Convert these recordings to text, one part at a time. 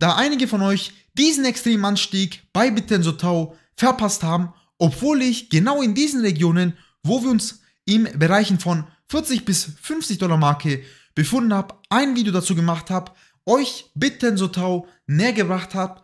da einige von euch diesen extremen Anstieg bei Bittenso Tau verpasst haben, obwohl ich genau in diesen Regionen, wo wir uns im Bereichen von 40 bis 50 Dollar Marke befunden habe, ein Video dazu gemacht habe, euch Bittenso Tau näher gebracht habe,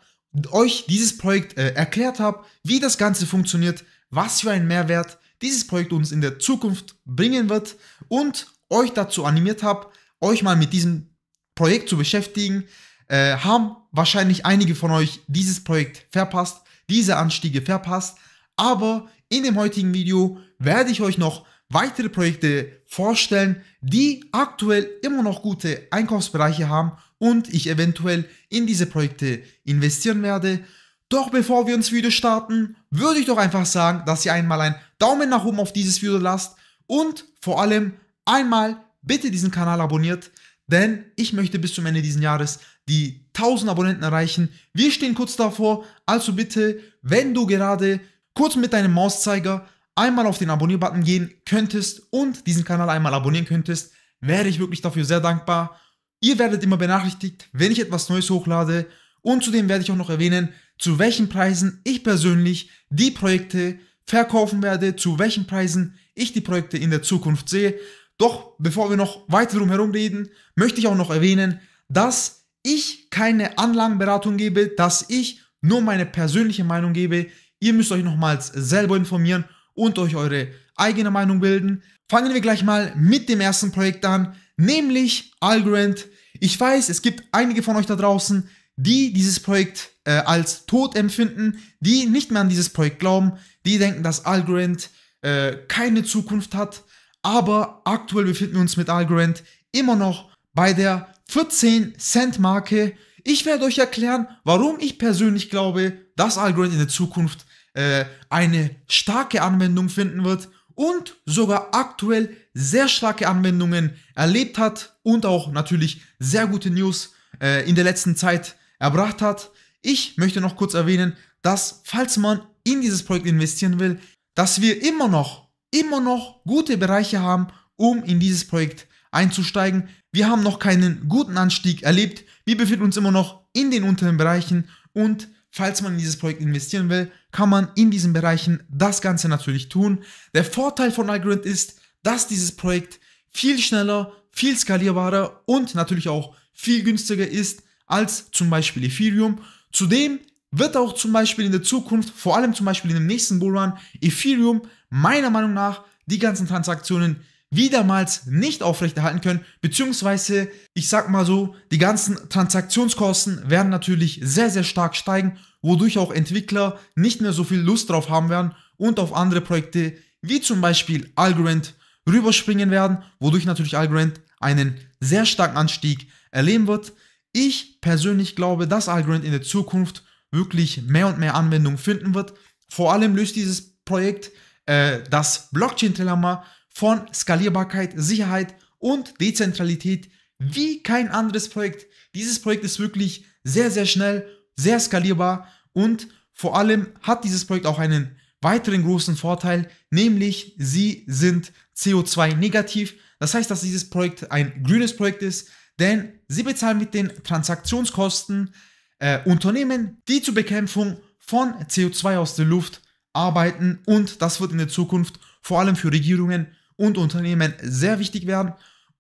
euch dieses Projekt äh, erklärt habe, wie das Ganze funktioniert, was für einen Mehrwert dieses Projekt uns in der Zukunft bringen wird und euch dazu animiert habe, euch mal mit diesem Projekt zu beschäftigen, äh, haben wahrscheinlich einige von euch dieses Projekt verpasst, diese Anstiege verpasst, aber in dem heutigen Video werde ich euch noch weitere Projekte vorstellen, die aktuell immer noch gute Einkaufsbereiche haben und ich eventuell in diese Projekte investieren werde. Doch bevor wir ins Video starten, würde ich doch einfach sagen, dass ihr einmal einen Daumen nach oben auf dieses Video lasst und vor allem einmal bitte diesen Kanal abonniert, denn ich möchte bis zum Ende dieses Jahres die 1000 Abonnenten erreichen. Wir stehen kurz davor, also bitte, wenn du gerade kurz mit deinem Mauszeiger einmal auf den Abonnier-Button gehen könntest und diesen Kanal einmal abonnieren könntest, wäre ich wirklich dafür sehr dankbar. Ihr werdet immer benachrichtigt, wenn ich etwas Neues hochlade und zudem werde ich auch noch erwähnen, zu welchen Preisen ich persönlich die Projekte verkaufen werde, zu welchen Preisen ich die Projekte in der Zukunft sehe. Doch bevor wir noch weiter drum herum reden, möchte ich auch noch erwähnen, dass ich keine Anlagenberatung gebe, dass ich nur meine persönliche Meinung gebe. Ihr müsst euch nochmals selber informieren und euch eure eigene Meinung bilden. Fangen wir gleich mal mit dem ersten Projekt an, nämlich Algorand. Ich weiß, es gibt einige von euch da draußen, die dieses Projekt äh, als tot empfinden, die nicht mehr an dieses Projekt glauben, die denken, dass Algorand äh, keine Zukunft hat. Aber aktuell befinden wir uns mit Algorand immer noch bei der 14 Cent Marke. Ich werde euch erklären, warum ich persönlich glaube, dass Algorand in der Zukunft äh, eine starke Anwendung finden wird und sogar aktuell sehr starke Anwendungen erlebt hat und auch natürlich sehr gute News äh, in der letzten Zeit erbracht hat. Ich möchte noch kurz erwähnen, dass falls man in dieses Projekt investieren will, dass wir immer noch, immer noch gute Bereiche haben, um in dieses Projekt einzusteigen. Wir haben noch keinen guten Anstieg erlebt. Wir befinden uns immer noch in den unteren Bereichen und falls man in dieses Projekt investieren will, kann man in diesen Bereichen das Ganze natürlich tun. Der Vorteil von Algorand ist, dass dieses Projekt viel schneller, viel skalierbarer und natürlich auch viel günstiger ist als zum Beispiel Ethereum. Zudem wird auch zum Beispiel in der Zukunft, vor allem zum Beispiel in dem nächsten Bullrun, Ethereum meiner Meinung nach die ganzen Transaktionen wiedermals nicht aufrechterhalten können, beziehungsweise ich sag mal so, die ganzen Transaktionskosten werden natürlich sehr, sehr stark steigen, wodurch auch Entwickler nicht mehr so viel Lust drauf haben werden und auf andere Projekte wie zum Beispiel Algorand rüberspringen werden, wodurch natürlich Algorand einen sehr starken Anstieg erleben wird. Ich persönlich glaube, dass Algorand in der Zukunft wirklich mehr und mehr Anwendung finden wird. Vor allem löst dieses Projekt äh, das Blockchain-Dilemma von Skalierbarkeit, Sicherheit und Dezentralität wie kein anderes Projekt. Dieses Projekt ist wirklich sehr, sehr schnell, sehr skalierbar und vor allem hat dieses Projekt auch einen weiteren großen Vorteil, nämlich sie sind CO2-negativ. Das heißt, dass dieses Projekt ein grünes Projekt ist, denn sie bezahlen mit den Transaktionskosten äh, Unternehmen, die zur Bekämpfung von CO2 aus der Luft arbeiten und das wird in der Zukunft vor allem für Regierungen und Unternehmen sehr wichtig werden.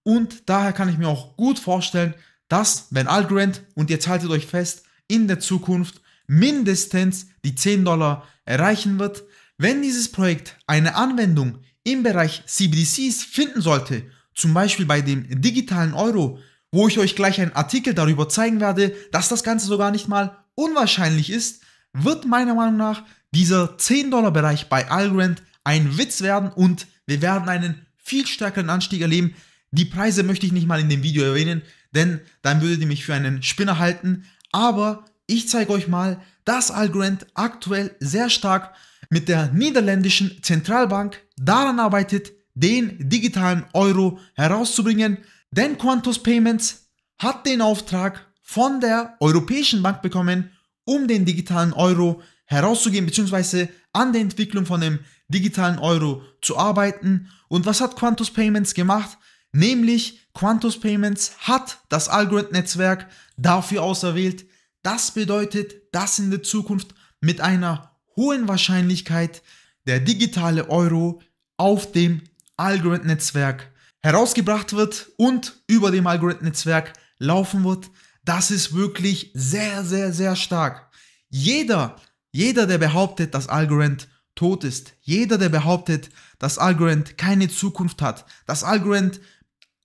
Und daher kann ich mir auch gut vorstellen, dass wenn Algorand, und jetzt haltet euch fest, in der Zukunft mindestens die 10 Dollar erreichen wird, wenn dieses Projekt eine Anwendung im Bereich CBDCs finden sollte, zum Beispiel bei dem digitalen Euro, wo ich euch gleich einen Artikel darüber zeigen werde, dass das Ganze sogar nicht mal unwahrscheinlich ist, wird meiner Meinung nach dieser 10-Dollar-Bereich bei Algorand ein Witz werden und wir werden einen viel stärkeren Anstieg erleben. Die Preise möchte ich nicht mal in dem Video erwähnen, denn dann würdet ihr mich für einen Spinner halten. Aber ich zeige euch mal, dass Algorand aktuell sehr stark mit der niederländischen Zentralbank daran arbeitet, den digitalen Euro herauszubringen. Denn Quantos Payments hat den Auftrag von der Europäischen Bank bekommen, um den digitalen Euro herauszugeben bzw. an der Entwicklung von dem digitalen Euro zu arbeiten. Und was hat Quantus Payments gemacht? Nämlich Quantus Payments hat das algorithm netzwerk dafür auserwählt. Das bedeutet, dass in der Zukunft mit einer hohen Wahrscheinlichkeit der digitale Euro auf dem algorithm netzwerk herausgebracht wird und über dem algorithm netzwerk laufen wird. Das ist wirklich sehr, sehr, sehr stark. Jeder, jeder, der behauptet, dass Algorithm tot ist. Jeder, der behauptet, dass Algorand keine Zukunft hat, dass Algorand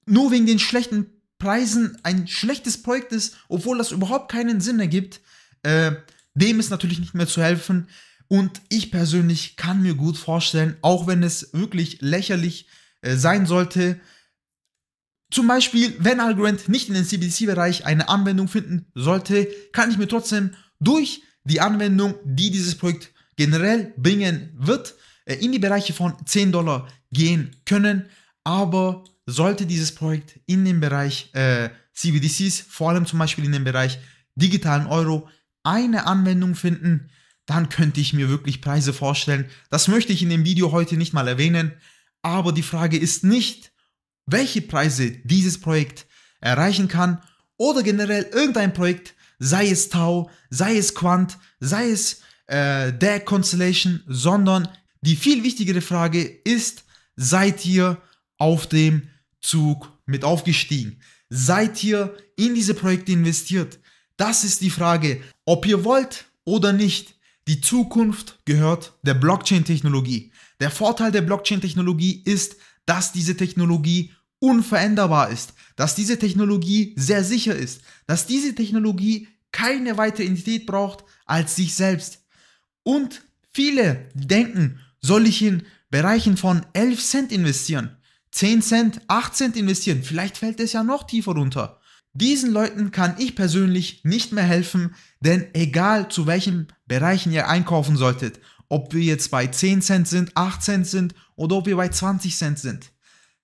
nur wegen den schlechten Preisen ein schlechtes Projekt ist, obwohl das überhaupt keinen Sinn ergibt, äh, dem ist natürlich nicht mehr zu helfen. Und ich persönlich kann mir gut vorstellen, auch wenn es wirklich lächerlich äh, sein sollte, zum Beispiel, wenn Algorand nicht in den CBDC-Bereich eine Anwendung finden sollte, kann ich mir trotzdem durch die Anwendung, die dieses Projekt generell bringen wird, äh, in die Bereiche von 10 Dollar gehen können, aber sollte dieses Projekt in dem Bereich äh, CBDCs, vor allem zum Beispiel in dem Bereich digitalen Euro, eine Anwendung finden, dann könnte ich mir wirklich Preise vorstellen. Das möchte ich in dem Video heute nicht mal erwähnen, aber die Frage ist nicht, welche Preise dieses Projekt erreichen kann oder generell irgendein Projekt, sei es Tau, sei es Quant, sei es äh, der Constellation, sondern die viel wichtigere Frage ist, seid ihr auf dem Zug mit aufgestiegen? Seid ihr in diese Projekte investiert? Das ist die Frage, ob ihr wollt oder nicht. Die Zukunft gehört der Blockchain-Technologie. Der Vorteil der Blockchain-Technologie ist, dass diese Technologie unveränderbar ist, dass diese Technologie sehr sicher ist, dass diese Technologie keine weitere Entität braucht als sich selbst. Und viele denken, soll ich in Bereichen von 11 Cent investieren, 10 Cent, 8 Cent investieren, vielleicht fällt es ja noch tiefer runter. Diesen Leuten kann ich persönlich nicht mehr helfen, denn egal zu welchen Bereichen ihr einkaufen solltet, ob wir jetzt bei 10 Cent sind, 8 Cent sind oder ob wir bei 20 Cent sind.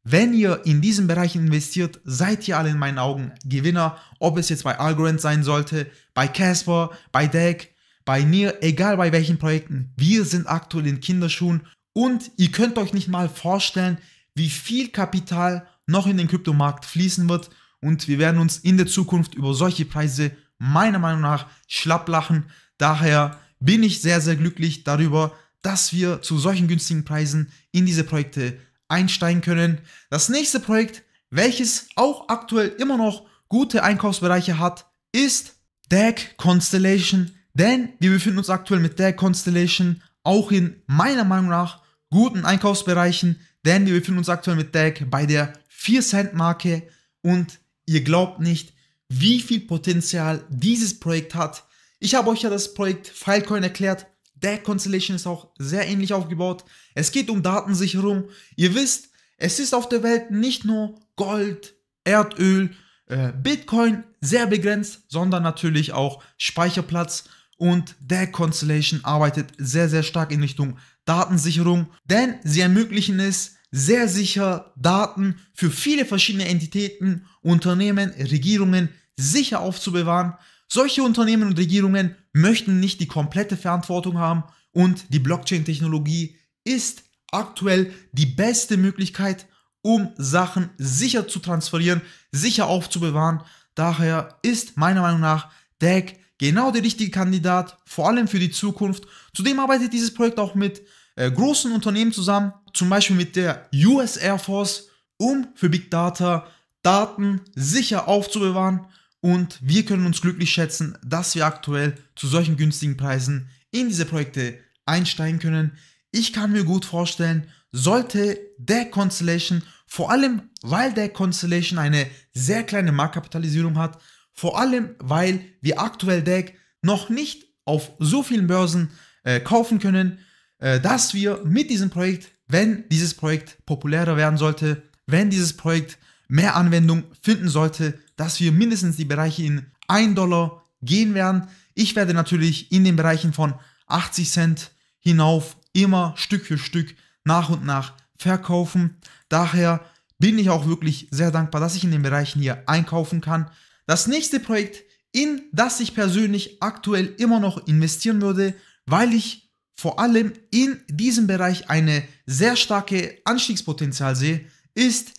Wenn ihr in diesen Bereichen investiert, seid ihr alle in meinen Augen Gewinner, ob es jetzt bei Algorand sein sollte, bei Casper, bei Deck, bei mir, egal bei welchen Projekten, wir sind aktuell in Kinderschuhen und ihr könnt euch nicht mal vorstellen, wie viel Kapital noch in den Kryptomarkt fließen wird und wir werden uns in der Zukunft über solche Preise meiner Meinung nach schlapp lachen. Daher bin ich sehr, sehr glücklich darüber, dass wir zu solchen günstigen Preisen in diese Projekte einsteigen können. Das nächste Projekt, welches auch aktuell immer noch gute Einkaufsbereiche hat, ist DAG Constellation. Denn wir befinden uns aktuell mit der Constellation auch in meiner Meinung nach guten Einkaufsbereichen, denn wir befinden uns aktuell mit DAG bei der 4 Cent Marke und ihr glaubt nicht, wie viel Potenzial dieses Projekt hat. Ich habe euch ja das Projekt Filecoin erklärt. DAG Constellation ist auch sehr ähnlich aufgebaut. Es geht um Datensicherung. Ihr wisst, es ist auf der Welt nicht nur Gold, Erdöl, äh, Bitcoin sehr begrenzt, sondern natürlich auch Speicherplatz und der Constellation arbeitet sehr, sehr stark in Richtung Datensicherung, denn sie ermöglichen es, sehr sicher Daten für viele verschiedene Entitäten, Unternehmen, Regierungen sicher aufzubewahren. Solche Unternehmen und Regierungen möchten nicht die komplette Verantwortung haben und die Blockchain-Technologie ist aktuell die beste Möglichkeit, um Sachen sicher zu transferieren, sicher aufzubewahren. Daher ist meiner Meinung nach DAG e Genau der richtige Kandidat, vor allem für die Zukunft. Zudem arbeitet dieses Projekt auch mit äh, großen Unternehmen zusammen, zum Beispiel mit der US Air Force, um für Big Data Daten sicher aufzubewahren. Und wir können uns glücklich schätzen, dass wir aktuell zu solchen günstigen Preisen in diese Projekte einsteigen können. Ich kann mir gut vorstellen, sollte der Constellation, vor allem weil der Constellation eine sehr kleine Marktkapitalisierung hat, vor allem, weil wir aktuell DAG noch nicht auf so vielen Börsen äh, kaufen können, äh, dass wir mit diesem Projekt, wenn dieses Projekt populärer werden sollte, wenn dieses Projekt mehr Anwendung finden sollte, dass wir mindestens die Bereiche in 1 Dollar gehen werden. Ich werde natürlich in den Bereichen von 80 Cent hinauf immer Stück für Stück nach und nach verkaufen. Daher bin ich auch wirklich sehr dankbar, dass ich in den Bereichen hier einkaufen kann. Das nächste Projekt, in das ich persönlich aktuell immer noch investieren würde, weil ich vor allem in diesem Bereich eine sehr starke Anstiegspotenzial sehe, ist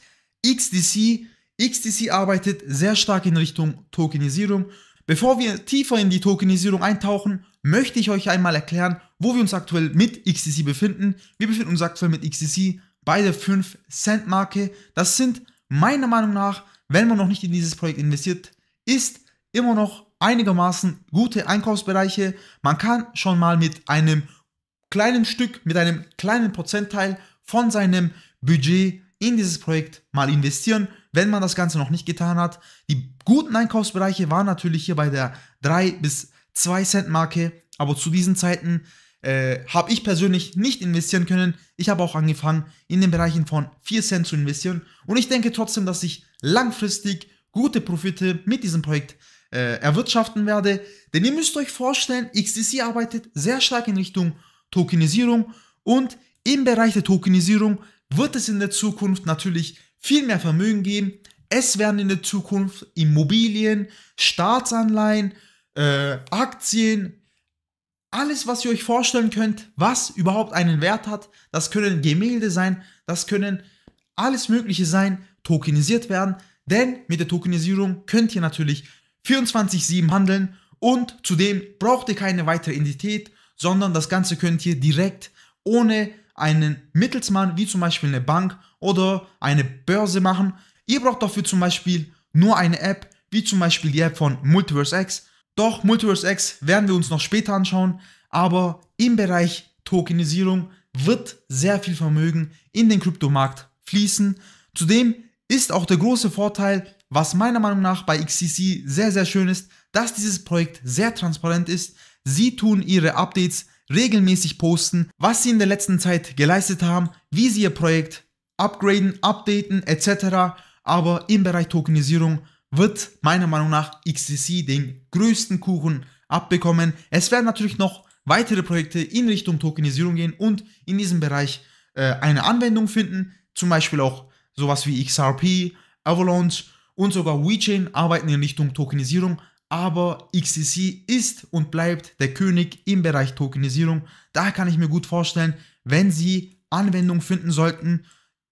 XDC. XDC arbeitet sehr stark in Richtung Tokenisierung. Bevor wir tiefer in die Tokenisierung eintauchen, möchte ich euch einmal erklären, wo wir uns aktuell mit XDC befinden. Wir befinden uns aktuell mit XDC bei der 5 Cent Marke. Das sind meiner Meinung nach, wenn man noch nicht in dieses Projekt investiert ist immer noch einigermaßen gute Einkaufsbereiche. Man kann schon mal mit einem kleinen Stück, mit einem kleinen Prozentteil von seinem Budget in dieses Projekt mal investieren, wenn man das Ganze noch nicht getan hat. Die guten Einkaufsbereiche waren natürlich hier bei der 3 bis 2 Cent Marke, aber zu diesen Zeiten äh, habe ich persönlich nicht investieren können. Ich habe auch angefangen, in den Bereichen von 4 Cent zu investieren und ich denke trotzdem, dass ich langfristig gute Profite mit diesem Projekt äh, erwirtschaften werde. Denn ihr müsst euch vorstellen, XTC arbeitet sehr stark in Richtung Tokenisierung und im Bereich der Tokenisierung wird es in der Zukunft natürlich viel mehr Vermögen geben. Es werden in der Zukunft Immobilien, Staatsanleihen, äh, Aktien, alles, was ihr euch vorstellen könnt, was überhaupt einen Wert hat, das können Gemälde sein, das können alles Mögliche sein, tokenisiert werden. Denn mit der Tokenisierung könnt ihr natürlich 24-7 handeln und zudem braucht ihr keine weitere Identität, sondern das Ganze könnt ihr direkt ohne einen Mittelsmann wie zum Beispiel eine Bank oder eine Börse machen. Ihr braucht dafür zum Beispiel nur eine App wie zum Beispiel die App von Multiverse X. Doch Multiverse X werden wir uns noch später anschauen, aber im Bereich Tokenisierung wird sehr viel Vermögen in den Kryptomarkt fließen. Zudem ist auch der große Vorteil, was meiner Meinung nach bei XCC sehr, sehr schön ist, dass dieses Projekt sehr transparent ist. Sie tun ihre Updates regelmäßig posten, was sie in der letzten Zeit geleistet haben, wie sie ihr Projekt upgraden, updaten etc. Aber im Bereich Tokenisierung wird meiner Meinung nach XCC den größten Kuchen abbekommen. Es werden natürlich noch weitere Projekte in Richtung Tokenisierung gehen und in diesem Bereich äh, eine Anwendung finden, zum Beispiel auch Sowas wie XRP, Avalanche und sogar WeChain arbeiten in Richtung Tokenisierung, aber XCC ist und bleibt der König im Bereich Tokenisierung. Daher kann ich mir gut vorstellen, wenn Sie Anwendung finden sollten,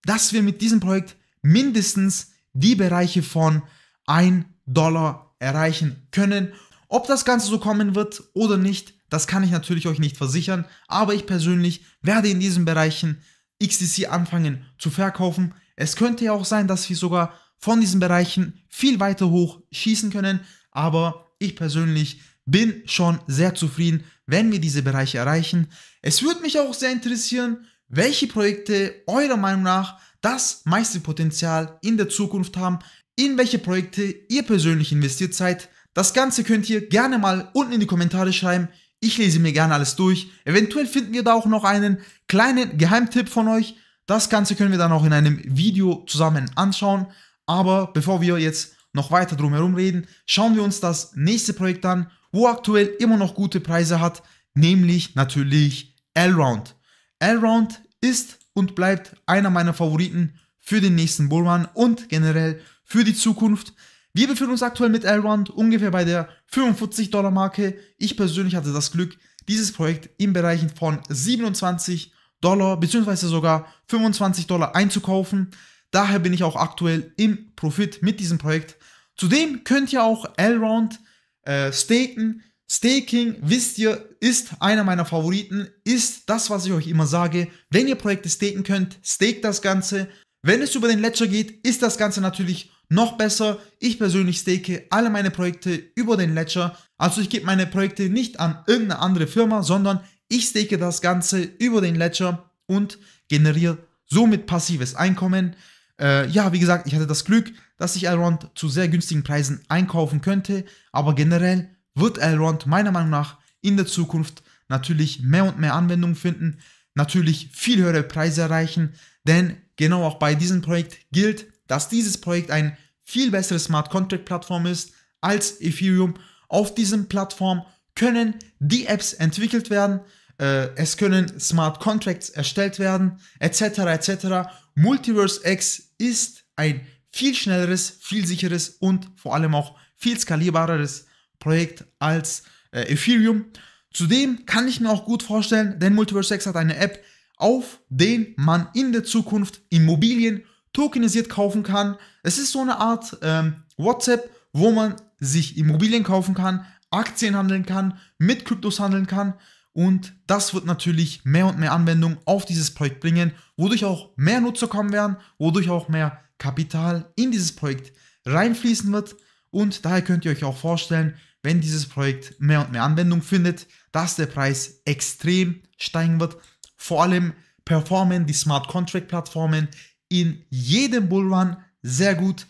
dass wir mit diesem Projekt mindestens die Bereiche von 1 Dollar erreichen können. Ob das Ganze so kommen wird oder nicht, das kann ich natürlich euch nicht versichern, aber ich persönlich werde in diesen Bereichen XTC anfangen zu verkaufen. Es könnte ja auch sein, dass wir sogar von diesen Bereichen viel weiter hoch schießen können, aber ich persönlich bin schon sehr zufrieden, wenn wir diese Bereiche erreichen. Es würde mich auch sehr interessieren, welche Projekte eurer Meinung nach das meiste Potenzial in der Zukunft haben, in welche Projekte ihr persönlich investiert seid. Das Ganze könnt ihr gerne mal unten in die Kommentare schreiben. Ich lese mir gerne alles durch. Eventuell finden wir da auch noch einen kleinen Geheimtipp von euch. Das Ganze können wir dann auch in einem Video zusammen anschauen. Aber bevor wir jetzt noch weiter drumherum reden, schauen wir uns das nächste Projekt an, wo aktuell immer noch gute Preise hat, nämlich natürlich Allround. Allround ist und bleibt einer meiner Favoriten für den nächsten Bullrun und generell für die Zukunft. Wir befinden uns aktuell mit Allround ungefähr bei der 45 Dollar Marke. Ich persönlich hatte das Glück, dieses Projekt im Bereich von 27 Dollar beziehungsweise sogar 25 Dollar einzukaufen. Daher bin ich auch aktuell im Profit mit diesem Projekt. Zudem könnt ihr auch Allround äh, staken. Staking, wisst ihr, ist einer meiner Favoriten, ist das, was ich euch immer sage. Wenn ihr Projekte staken könnt, stake das Ganze. Wenn es über den Ledger geht, ist das Ganze natürlich noch besser. Ich persönlich stake alle meine Projekte über den Ledger. Also ich gebe meine Projekte nicht an irgendeine andere Firma, sondern ich stake das Ganze über den Ledger und generiere somit passives Einkommen. Äh, ja, wie gesagt, ich hatte das Glück, dass ich Elrond zu sehr günstigen Preisen einkaufen könnte, aber generell wird Elrond meiner Meinung nach in der Zukunft natürlich mehr und mehr Anwendung finden, natürlich viel höhere Preise erreichen, denn genau auch bei diesem Projekt gilt, dass dieses Projekt ein viel bessere Smart Contract Plattform ist als Ethereum. Auf diesem Plattform können die Apps entwickelt werden, äh, es können Smart Contracts erstellt werden, etc. etc. Multiverse X ist ein viel schnelleres, viel sicheres und vor allem auch viel skalierbareres Projekt als äh, Ethereum. Zudem kann ich mir auch gut vorstellen, denn Multiverse X hat eine App, auf den man in der Zukunft Immobilien tokenisiert kaufen kann. Es ist so eine Art ähm, WhatsApp, wo man sich Immobilien kaufen kann, Aktien handeln kann, mit Kryptos handeln kann. Und das wird natürlich mehr und mehr Anwendung auf dieses Projekt bringen, wodurch auch mehr Nutzer kommen werden, wodurch auch mehr Kapital in dieses Projekt reinfließen wird. Und daher könnt ihr euch auch vorstellen, wenn dieses Projekt mehr und mehr Anwendung findet, dass der Preis extrem steigen wird. Vor allem performen die Smart Contract Plattformen in jedem Bullrun sehr gut.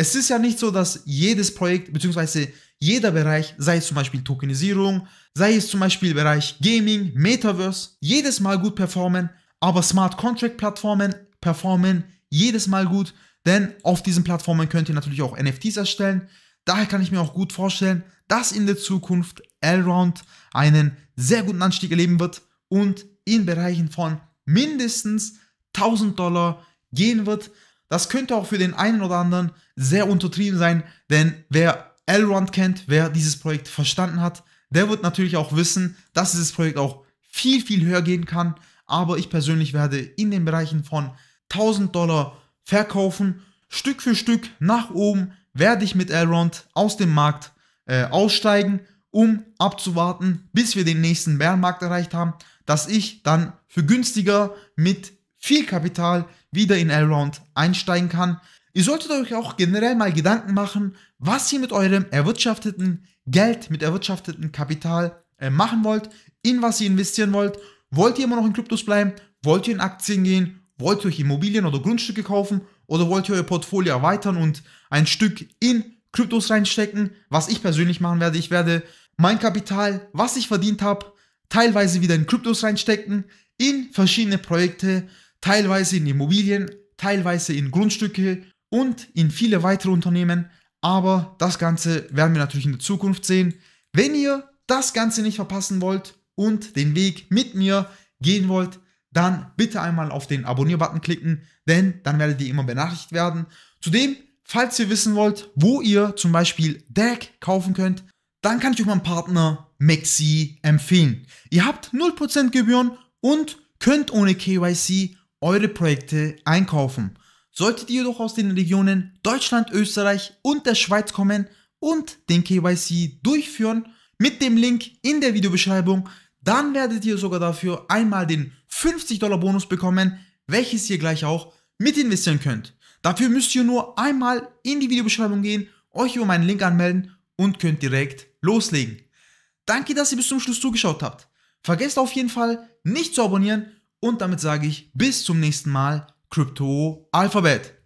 Es ist ja nicht so, dass jedes Projekt bzw. jeder Bereich, sei es zum Beispiel Tokenisierung, sei es zum Beispiel Bereich Gaming, Metaverse, jedes Mal gut performen, aber Smart Contract Plattformen performen jedes Mal gut, denn auf diesen Plattformen könnt ihr natürlich auch NFTs erstellen. Daher kann ich mir auch gut vorstellen, dass in der Zukunft Allround einen sehr guten Anstieg erleben wird und in Bereichen von mindestens 1000 Dollar gehen wird. Das könnte auch für den einen oder anderen sehr untertrieben sein, denn wer Elrond kennt, wer dieses Projekt verstanden hat, der wird natürlich auch wissen, dass dieses Projekt auch viel, viel höher gehen kann. Aber ich persönlich werde in den Bereichen von 1000 Dollar verkaufen. Stück für Stück nach oben werde ich mit Elrond aus dem Markt äh, aussteigen, um abzuwarten, bis wir den nächsten Bärenmarkt erreicht haben, dass ich dann für günstiger mit viel Kapital wieder in Allround einsteigen kann. Ihr solltet euch auch generell mal Gedanken machen, was ihr mit eurem erwirtschafteten Geld, mit erwirtschafteten Kapital äh, machen wollt, in was ihr investieren wollt. Wollt ihr immer noch in Kryptos bleiben? Wollt ihr in Aktien gehen? Wollt ihr euch Immobilien oder Grundstücke kaufen? Oder wollt ihr euer Portfolio erweitern und ein Stück in Kryptos reinstecken? Was ich persönlich machen werde, ich werde mein Kapital, was ich verdient habe, teilweise wieder in Kryptos reinstecken, in verschiedene Projekte, teilweise in Immobilien, teilweise in Grundstücke und in viele weitere Unternehmen. Aber das Ganze werden wir natürlich in der Zukunft sehen. Wenn ihr das Ganze nicht verpassen wollt und den Weg mit mir gehen wollt, dann bitte einmal auf den Abonnier-Button klicken, denn dann werdet ihr immer benachrichtigt werden. Zudem, falls ihr wissen wollt, wo ihr zum Beispiel DAG kaufen könnt, dann kann ich euch meinen Partner Maxi empfehlen. Ihr habt 0% Gebühren und könnt ohne KYC eure Projekte einkaufen. Solltet ihr jedoch aus den Regionen Deutschland, Österreich und der Schweiz kommen und den KYC durchführen mit dem Link in der Videobeschreibung, dann werdet ihr sogar dafür einmal den 50 Dollar Bonus bekommen, welches ihr gleich auch mit investieren könnt. Dafür müsst ihr nur einmal in die Videobeschreibung gehen, euch über meinen Link anmelden und könnt direkt loslegen. Danke, dass ihr bis zum Schluss zugeschaut habt. Vergesst auf jeden Fall nicht zu abonnieren und damit sage ich bis zum nächsten Mal, Crypto Alphabet.